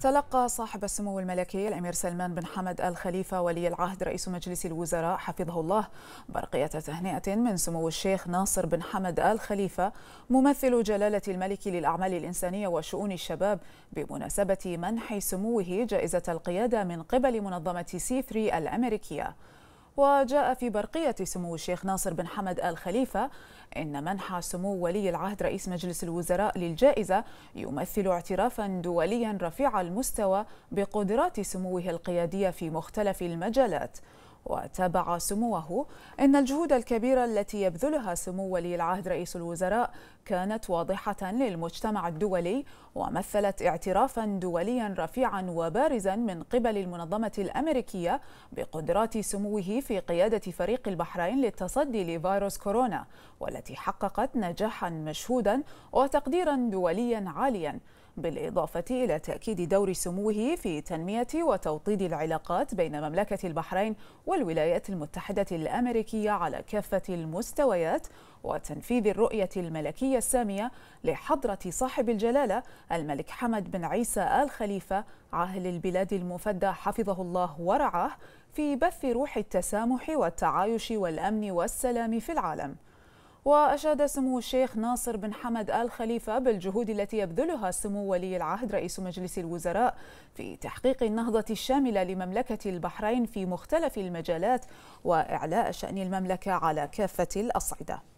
تلقى صاحب السمو الملكي الأمير سلمان بن حمد آل خليفة ولي العهد رئيس مجلس الوزراء حفظه الله برقية تهنئة من سمو الشيخ ناصر بن حمد آل خليفة ممثل جلالة الملك للأعمال الإنسانية وشؤون الشباب بمناسبة منح سموه جائزة القيادة من قبل منظمة سي 3 الأمريكية وجاء في برقية سمو الشيخ ناصر بن حمد آل خليفة إن منح سمو ولي العهد رئيس مجلس الوزراء للجائزة يمثل اعترافا دوليا رفيع المستوى بقدرات سموه القيادية في مختلف المجالات وتابع سموه أن الجهود الكبيرة التي يبذلها سمو ولي العهد رئيس الوزراء كانت واضحة للمجتمع الدولي ومثلت اعترافا دوليا رفيعا وبارزا من قبل المنظمة الأمريكية بقدرات سموه في قيادة فريق البحرين للتصدي لفيروس كورونا والتي حققت نجاحا مشهودا وتقديرا دوليا عاليا بالإضافة إلى تأكيد دور سموه في تنمية وتوطيد العلاقات بين مملكة البحرين والولايات المتحدة الأمريكية على كافة المستويات وتنفيذ الرؤية الملكية السامية لحضرة صاحب الجلالة الملك حمد بن عيسى آل خليفة عاهل البلاد المفدى حفظه الله ورعاه في بث روح التسامح والتعايش والأمن والسلام في العالم وأشاد سمو الشيخ ناصر بن حمد آل خليفة بالجهود التي يبذلها سمو ولي العهد رئيس مجلس الوزراء في تحقيق النهضة الشاملة لمملكة البحرين في مختلف المجالات وإعلاء شأن المملكة على كافة الأصعدة